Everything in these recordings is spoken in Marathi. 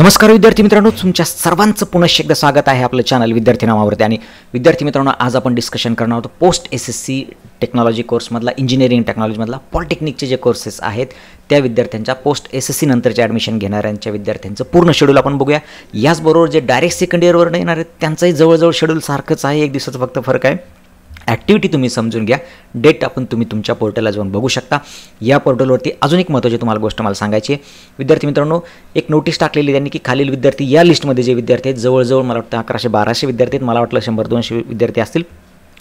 नमस्कार विद्यार्थी मित्रांनो तुमच्या सर्वांचं पुनश्च एकदा स्वागत आहे आपलं चॅनल विद्यार्थी नावावरती आणि विद्यार्थी मित्रांनो आज आपण डिस्कशन करणार आहोत post S S C technology कोर्समधला इंजिनिअरिंग टेक्नॉलॉजीमधला पॉलिटेक्निकचे जे कोर्सेस आहेत त्या विद्यार्थ्यांच्या पोस्ट एस एस सी नंतरच्या ॲडमिशन घेणाऱ्यांच्या विद्यार्थ्यांचं पूर्ण शेड्यूल आपण बघूया याचबरोबर जे डायरेक्ट सेकंड इयरवर येणार आहेत त्यांचंही जवळजवळ शेड्यूल सारखंच आहे एक दिवसाचं फक्त फरक आहे ॲक्टिव्हिटी तुम्ही समजून घ्या डेट आपण तुम्ही तुमच्या पोर्टलला जाऊन बघू शकता या पोर्टलवरती अजून एक महत्त्वाची तुम्हाला गोष्ट मला सांगायची आहे विद्यार्थी मित्रांनो एक नोटीस टाकलेली त्यांनी की खालील विद्यार्थी या लिस्टमध्ये जे विद्यार्थी आहेत जवळजवळ मला वाटतं अकराशे बाराशे विद्यार्थी आहेत मला वाटलं शंभर दोनशे विद्यार्थी असतील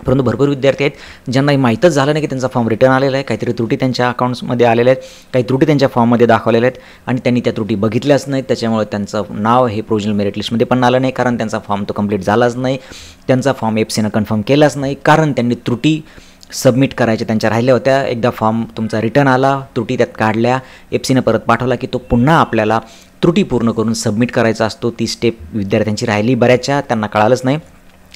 परंतु भरपूर विद्यार्थी आहेत ज्यांना हे माहीतच झालं नाही की त्यांचा फॉर्म रिटर्न आलेला आहे काहीतरी त्रुटी त्यांच्या अकाउंट्समध्ये आलेल्या आहेत काही त्रुटी त्यांच्या फॉर्ममध्ये दाखवलेल्या आहेत आणि त्यांनी त्या त्रुटी बघितल्याच नाहीत त्याच्यामुळे त्यांचं नाव हे प्रोविजनल मेरिट लिस्टमध्ये पण आलं नाही कारण त्यांचा फॉर्म तो कंप्लीट झालाच नाही त्यांचा फॉर्म एफ सीनं कन्फर्म केलाच नाही कारण त्यांनी त्रुटी सबमिट करायच्या त्यांच्या राहिल्या होत्या एकदा फॉर्म तुमचा रिटर्न आला त्रुटी त्यात काढल्या एफ सीनं परत पाठवला की तो पुन्हा आपल्याला त्रुटी पूर्ण करून सबमिट करायचा असतो ती स्टेप विद्यार्थ्यांची राहिली बऱ्याचशा त्यांना कळालंच नाही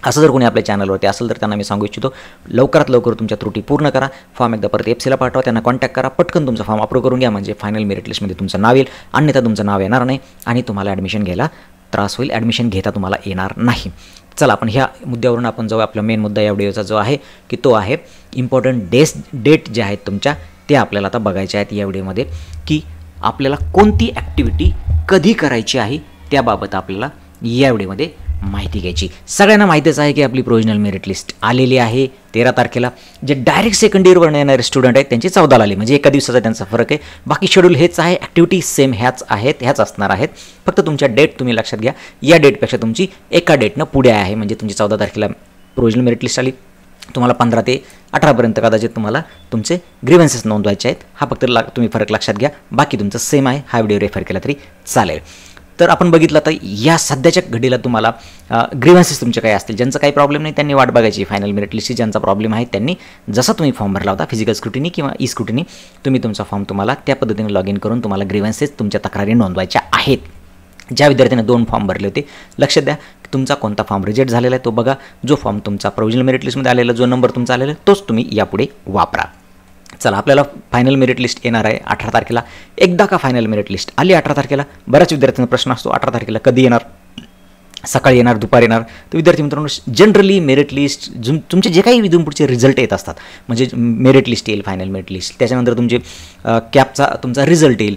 असं जर कोणी आपल्या चॅनलवरती असेल तर त्यांना मी सांगू इच्छितो लवकरात लवकर तुमच्या त्रुटी पूर्ण करा फॉर्म एकदा परत एफसीला पाठवा त्यांना कॉन्टॅक्ट करा पटकन तुमचा फॉर्म अप्रूव्ह करून घ्या म्हणजे फायनल मेरिट लिस्टमध्ये तुमचं नाव येईल अन्यथा तुमचं नाव येणार नाही आणि तुम्हाला ॲडमिशन घ्यायला त्रास होईल ॲडमिशन घेता तुम्हाला येणार नाही चला आपण ह्या मुद्द्यावरून आपण जाऊ आपला मेन मुद्दा या व्हिडिओचा जो आहे की तो आहे इम्पॉर्टंट डेस डेट जे आहेत तुमच्या ते आपल्याला आता बघायचे आहेत या व्हिडिओमध्ये की आपल्याला कोणती ॲक्टिव्हिटी कधी करायची आहे त्याबाबत आपल्याला या व्हिडिओमध्ये माहिती घ्यायची सगळ्यांना माहितीच आहे की आपली प्रोविजनल मेरिट लिस्ट आलेली आहे तेरा तारखेला जे डायरेक्ट सेकंड इयरवर येणारे स्टुडंट आहेत त्यांची चौदाला आली म्हणजे एका दिवसाचा त्यांचा फरक आहे बाकी शेड्यूल हेच आहे ॲक्टिव्हिटी सेम ह्याच आहेत ह्याच असणार आहेत फक्त तुमच्या डेट तुम्ही लक्षात घ्या या डेटपेक्षा तुमची एका डेटनं पुढे आहे म्हणजे तुमची चौदा तारखेला प्रोविजनल मेरिट लिस्ट आली तुम्हाला पंधरा ते अठरापर्यंत कदाचित तुम्हाला तुमचे ग्रीव्हन्सेस नोंदवायचे आहेत हा फक्त ला तुम्ही फरक लक्षात घ्या बाकी तुमचं सेम आहे हा व्हिडिओ रेफर केला तरी चालेल तर आपण बघितलं तर या सध्याच्या घडीला तुम्हाला ग्रीव्हन्सेस तुमचे काही असतील ज्यांचा काही प्रॉब्लेम नाही त्यांनी वाट बघायची फायनल मेरिट लिस्टची ज्यांचा प्रॉब्लेम आहे त्यांनी जसा तुम्ही फॉर्म भरला होता फिजिकल स्क्रुटीनी किंवा ई स्क्रुटीनी तुम्ही तुमचा फॉर्म तुम्हाला त्या पद्धतीने लॉग इन करून तुम्हाला ग्रीव्हन्सेस तुमच्या तक्रारी नोंदवायच्या आहेत ज्या विद्यार्थ्यांनी दोन फॉर्म भरले होते लक्ष द्या तुमचा कोणता फॉर्म रिजेक्ट झालेला आहे तो बघा जो फॉर्म तुमचा प्रोविजनल मेरिट लिस्टमध्ये आलेला जो नंबर तुमचा आलेला तोच तुम्ही यापुढे वापरा चला आपल्याला फायनल मेरिट लिस्ट येणार आहे अठरा तारखेला एकदा का फायनल मेरिट लिस्ट आली अठरा तारखेला बऱ्याच विद्यार्थ्यांचा प्रश्न असतो अठरा तारखेला कधी येणार सकाळी येणार दुपारी येणार तर विद्यार्थी मित्रांनो जनरली मेरिट लिस्ट जुम तुमचे जे काही विधून पुढचे रिझल्ट येत असतात म्हणजे मेरिट लिस्ट येईल फायनल मेरिट लिस्ट त्याच्यानंतर तुमचे कॅपचा तुमचा रिझल्ट येईल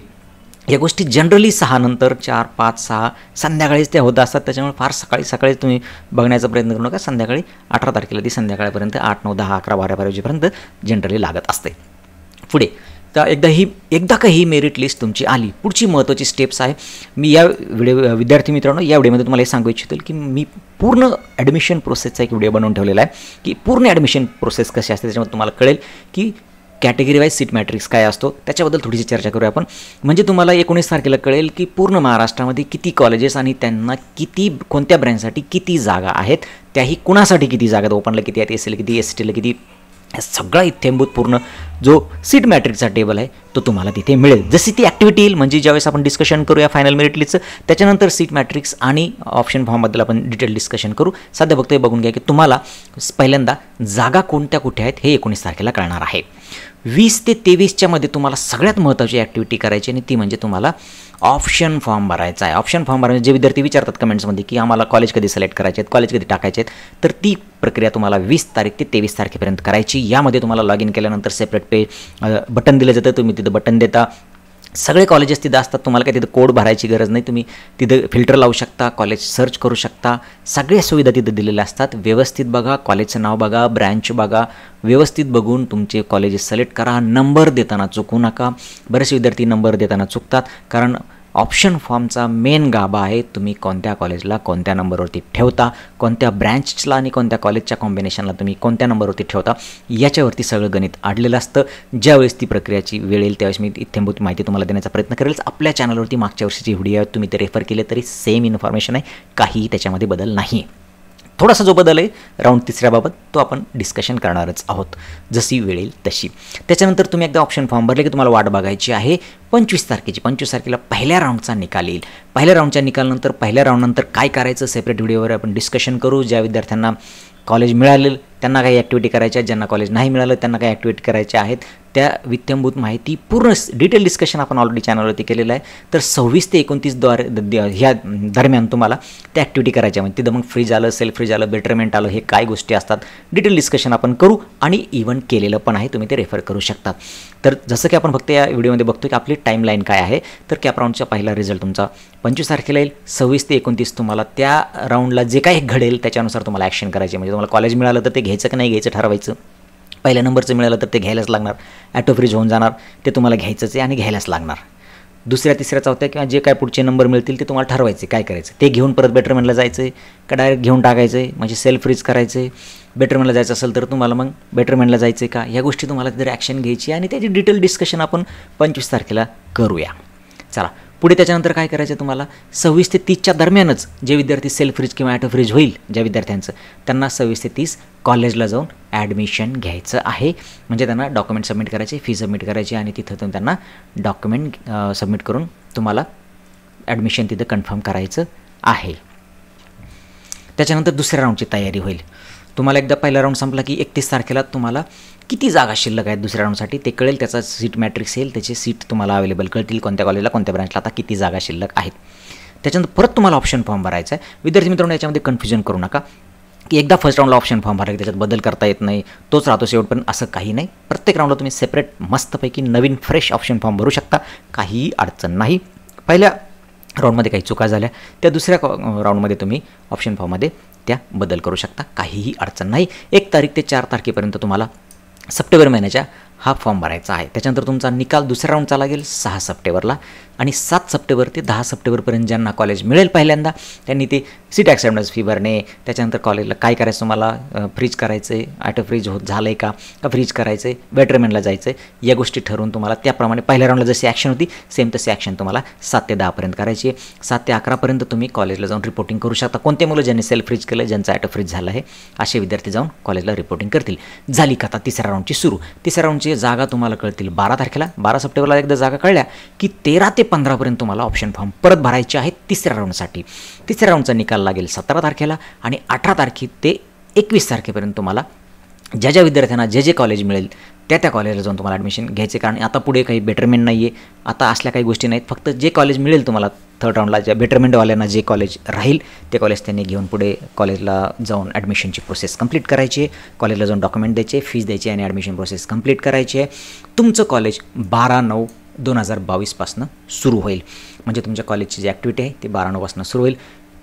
या गोष्टी जनरली सहा नंतर चार पाच सहा संध्याकाळीच त्या होत असतात त्याच्यामुळे फार सकाळी सकाळी तुम्ही बघण्याचा प्रयत्न करू नका संध्याकाळी अठरा तारखेला ती संध्याकाळपर्यंत आठ नऊ दहा अकरा बारा बारा वाजेपर्यंत जनरली लागत असते पुढे तर एकदा ही एकदा का ही मेरिट लिस्ट तुमची आली पुढची महत्त्वाची स्टेप्स आहे मी या व्हिडिओ विद्यार्थी मित्रांनो या व्हिडिओमध्ये तुम्हाला हे सांगू इच्छितो की मी पूर्ण ॲडमिशन प्रोसेसचा एक व्हिडिओ बनवून ठेवलेला आहे की पूर्ण ॲडमिशन प्रोसेस कशी असते त्याच्यामध्ये तुम्हाला कळेल की कॅटेगरी वाईज सीट मॅट्रिक्स काय असतो त्याच्याबद्दल थोडीशी चर्चा करूया आपण म्हणजे तुम्हाला एकोणीस तारखेला कळेल की पूर्ण महाराष्ट्रामध्ये किती कॉलेजेस आणि त्यांना किती कोणत्या ब्रँडसाठी किती जागा आहेत त्याही कुणासाठी किती जागा आहेत ओपनला किती आहेत एस एल किती एस टीला किती सगळा पूर्ण जो सीट मॅट्रिकचा टेबल आहे तो तुम्हाला तिथे मिळेल जशी ती ॲक्टिव्हिटी येईल म्हणजे ज्यावेळेस आपण डिस्कशन करूया फायनल मेरिट त्याच्यानंतर सीट मॅट्रिक्स आणि ऑप्शन फॉर्मबद्दल आपण डिटेल डिस्कशन करू सध्या फक्त हे बघून घ्या की तुम्हाला पहिल्यांदा जागा कोणत्या कुठे आहेत हे एकोणीस तारखेला कळणार आहे वीस ते तेवीसच्या मध्ये तुम्हाला सगळ्यात महत्त्वाची ॲक्टिव्हिटी करायची आणि ती म्हणजे तुम्हाला ऑप्शन फॉर्म भरायचा आहे ऑप्शन फॉर्म भरायचे जे विद्यार्थी विचारतात कमेंट्समध्ये की आम्हाला कॉलेज कधी सिलेक्ट करायचे आहेत कॉलेज कधी टाकायचे आहेत तर ती प्रक्रिया तुम्हाला वीस तारीख ते तेवीस तारखेपर्यंत करायची यामध्ये तुम्हाला लॉग इन केल्यानंतर सेपरेट पे बटन दिलं जातं तुम्ही तिथं बटन देता सगळे कॉलेजेस तिथं असतात तुम्हाला काही तिथं कोड भरायची गरज नाही तुम्ही तिथं फिल्टर लावू शकता कॉलेज सर्च करू शकता सगळ्या सुविधा तिथं दिलेल्या असतात व्यवस्थित बघा कॉलेजचं नाव बघा ब्रँच बघा व्यवस्थित बघून तुमचे कॉलेजेस सिलेक्ट करा नंबर देताना चुकू नका बरेच विद्यार्थी नंबर देताना चुकतात कारण ऑप्शन फॉर्मचा मेन गाभा आहे तुम्ही कोणत्या कॉलेजला कोणत्या नंबरवरती ठेवता कोणत्या ब्रँचला आणि कोणत्या कॉलेजच्या कॉम्बिनेशनला तुम्ही कोणत्या नंबरवरती ठेवता याच्यावरती सगळं गणित आडलेलं असतं ज्यावेळेस ती प्रक्रियाची वेळ येईल त्यावेळेस मी इथेंबूत माहिती तुम्हाला देण्याचा प्रयत्न करेल आपल्या चॅनलवरती मागच्या वर्षीची व्हिडिओ आहे तुम्ही ते रेफर केले तरी सेम इन्फॉर्मेशन आहे काहीही त्याच्यामध्ये बदल नाही थोडासा जो बदल आहे राऊंड तिसऱ्याबाबत तो आपण डिस्कशन करणारच आहोत जशी वेळ तशी त्याच्यानंतर तुम्ही एकदा ऑप्शन फॉर्म भरले की तुम्हाला वाट बघायची आहे पंचवीस तारखेची पंचवीस तारखेला पहिल्या राऊंडचा निकाल येईल पहिल्या राऊंडच्या निकालनंतर पहिल्या राऊंडनंतर काय करायचं सेपरेट व्हिडिओवर आपण डिस्कशन करू ज्या विद्यार्थ्यांना कॉलेज मिळालेलं त्यांना काही ॲक्टिव्हिटी करायच्या आहेत ज्यांना कॉलेज नाही मिळालं त्यांना काही ॲक्टिव्हिटी करायच्या आहेत त्या वित्यंभूत माहिती पूर्ण डिटेल डिस्कशन आपण ऑलरेडी चॅनलवरती केलेलं आहे तर सव्वीस ते एकोणतीस द्वारे ह्या दरम्यान तुम्हाला त्या ॲक्टिव्हिटी करायच्या म्हणजे तिथं मग फ्रीज आलं सेल्फ फ्रीज आलं बेटरमेंट आलं हे काय गोष्टी असतात डिटेल डिस्कशन आपण करू आणि इव्हन केलेलं पण आहे तुम्ही ते रेफर करू शकता तर जसं की आपण फक्त या व्हिडिओमध्ये बघतो की आपली टाईमलाईन काय आहे तर कॅप राऊंडचा पहिला रिझल्ट तुमचा पंचवीस तारखेला येईल सव्वीस ते एकोणतीस तुम्हाला त्या राऊंडला जे काही घडेल त्याच्यानुसार तुम्हाला ॲक्शन करायचे म्हणजे तुम्हाला कॉलेज मिळालं तर ते घ्यायचं का नाही घ्यायचं ठरवायचं पहिल्या नंबरचं मिळालं तर ते घ्यायलाच लागणार ॲटो फ्रीज होऊन जाणार ते तुम्हाला घ्यायचंच आहे आणि घ्यायलाच लागणार दुसऱ्या तिसऱ्या चौथ्या किंवा जे काय पुढचे नंबर मिळतील ते तुम्हाला ठरवायचे काय करायचं ते घेऊन परत बेटरमेंटला जायचं आहे का डायरेक्ट घेऊन टाकायचं आहे म्हणजे सेल्फ फ्रीज करायचं आहे जायचं असेल तर तुम्हाला मग बेटरमेंटला जायचं आहे का या गोष्टी तुम्हाला जर ॲक्शन घ्यायची आणि त्याची डिटेल डिस्कशन आपण पंचवीस तारखेला करूया चला पुढे त्याच्यानंतर काय करायचं तुम्हाला सव्वीस ते तीसच्या दरम्यानच जे विद्यार्थी सेल्फ फ्रीज किंवा ॲटो फ्रीज होईल ज्या विद्यार्थ्यांचं त्यांना सव्वीस ते तीस कॉलेजला जाऊन ॲडमिशन घ्यायचं आहे म्हणजे त्यांना डॉक्युमेंट सबमिट करायचे फी सबमिट करायची आणि तिथं त्यांना डॉक्युमेंट सबमिट करून तुम्हाला ॲडमिशन तिथं कन्फर्म करायचं आहे त्याच्यानंतर दुसऱ्या राऊंडची तयारी होईल तुम्हाला एकदा पहिला राऊंड संपला की एकतीस तारखेला तुम्हाला किती जागा शिल्लक आहेत दुसऱ्या राऊंडसाठी ते कळेल त्याचा सीट मॅट्रिक्स येईल त्याची सीट तुम्हाला अवेलेबल कळतील कोणत्या कॉलेजला कोणत्या ब्रँचला आता किती जागा शिल्लक आहेत त्याच्यानंतर परत तुम्हाला ऑप्शन फॉर्म भरायचा आहे विद्यार्थी मित्रांनो याच्यामध्ये कन्फ्युजन करू नका की एकदा फर्स्ट राऊंडला ऑप्शन फॉर्म भरला की त्याच्यात बदल करता येत नाही तोच राहतो शेवट पण असं काही नाही प्रत्येक राऊंडला तुम्ही सेपरेट मस्तपैकी नवीन फ्रेश ऑप्शन फॉर्म भरू शकता काहीही अडचण नाही पहिल्या राऊंडमध्ये काही चुका झाल्या त्या दुसऱ्या राऊंडमध्ये तुम्ही ऑप्शन फॉर्ममध्ये त्या बदल करू शकता काहीही अडचण नाही एक तारीख ते चार तारखेपर्यंत तुम्हाला सप्टेंबर महिन्याच्या हा फॉर्म भरायचा आहे त्याच्यानंतर तुमचा निकाल दुसऱ्या राऊंडचा लागेल सहा सप्टेंबरला आणि सात सप्टेंबर ते दहा सप्टेंबरपर्यंत ज्यांना कॉलेज मिळेल पहिल्यांदा त्यांनी ते सीट ॲक्सेप्टन्स फी भरणे त्याच्यानंतर कॉलेजला काय करायचं तुम्हाला फ्रीज करायचं आहे ॲटो फ्रीज होत झालं आहे का फ्रीज करायचं आहे जायचं आहे या गोष्टी ठरवून तुम्हाला त्याप्रमाणे पहिल्या राऊंडला जशी ॲक्शन होती सेम तशी ॲक्शन तुम्हाला सात ते दहापर्यंत करायची आहे सात ते अकरापर्यंत तुम्ही कॉलेजला जाऊन रिपोर्टिंग करू शकता कोणते मुलं ज्यांनी सेल्फ फ्रीज केलं ज्यांचा ॲटो फ्रीज झाला आहे असे विद्यार्थी जाऊन कॉलेजला रिपोर्टिंग करतील झाली कथा तिसऱ्या राऊंडची सुरू तिसऱ्या राऊंडची जागा तुम्हाला कळतील बारा तारखेला बारा सप्टेंबरला एकदा जागा कळल्या की तेरा ते पंधरापर्यंत तुम्हाला ऑप्शन फॉर्म परत भरायचे आहेत तिसऱ्या राऊंडसाठी तिसऱ्या राऊंडचा निकाल लागेल सतरा तारखेला आणि अठरा तारखे ते एकवीस तारखेपर्यंत तुम्हाला ज्या ज्या विद्यार्थ्यांना जे जे कॉलेज मिळेल त्या त्या कॉलेजला जाऊन तुम्हाला ॲडमिशन घ्यायचे कारण आता पुढे काही बेटरमेंट नाही आहे आता असल्या काही गोष्टी नाहीत फक्त जे कॉलेज मिळेल तुम्हाला थर्ड राऊंडला ज्या बेटरमेंटवाल्यांना जे कॉलेज राहील ते कॉलेज त्यांनी घेऊन पुढे कॉलेजला जाऊन ॲडमिशनची प्रोसेस कंप्लीट करायची आहे कॉलेजला जाऊन डॉक्युमेंट द्यायचे फीज द्यायची आणि ॲडमिशन प्रोसेस कंप्लीट करायची आहे तुमचं कॉलेज बारा नऊ दोन हजार बावीसपासनं सुरू होईल म्हणजे तुमच्या कॉलेजची जी ॲक्टिव्हिटी आहे ती बारा नऊपासून सुरू होईल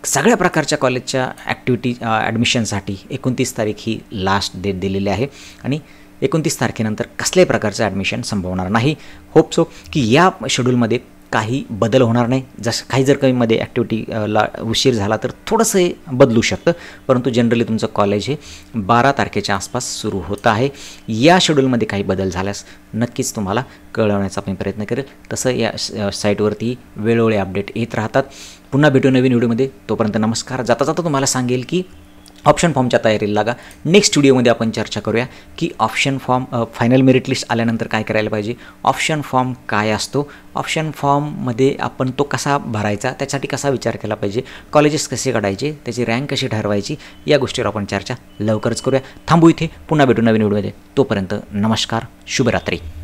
सगळ्या प्रकारच्या कॉलेजच्या ॲक्टिव्हिटी ॲडमिशनसाठी एकोणतीस तारीख ही लास्ट डेट दिलेली आहे आणि एकोणतीस तारखेनंतर कसल्याही प्रकारचं ॲडमिशन संभवणार नाही होप सो की या शेड्यूलमध्ये काही बदल होणार नाही जसं काही जर ॲक्टिव्हिटी ला उशीर झाला तर थोडंसं हे बदलू शकतं परंतु जनरली तुमचं कॉलेज हे बारा तारखेच्या आसपास सुरू होतं आहे या शेड्यूलमध्ये काही बदल झाल्यास नक्कीच तुम्हाला कळवण्याचा मी प्रयत्न करेल तसं या साईटवरती वेळोवेळी अपडेट येत राहतात पुन्हा भेटू नवीन व्हिडिओमध्ये तोपर्यंत नमस्कार जाता जाता तुम्हाला सांगेल की ऑप्शन फॉर्मच्या तयारीला लागा नेक्स्ट स्टुडिओमध्ये आपण चर्चा करूया की option form final merit list आल्यानंतर काय करायला पाहिजे ऑप्शन फॉर्म काय असतो ऑप्शन फॉर्ममध्ये आपण तो कसा भरायचा त्यासाठी कसा विचार केला पाहिजे कॉलेजेस कसे काढायचे त्याची रँक कशी ठरवायची या गोष्टीवर आपण चर्चा लवकरच करूया थांबू इथे पुन्हा भेटू नवीन व्हिडिओमध्ये तोपर्यंत नमस्कार शुभरात्री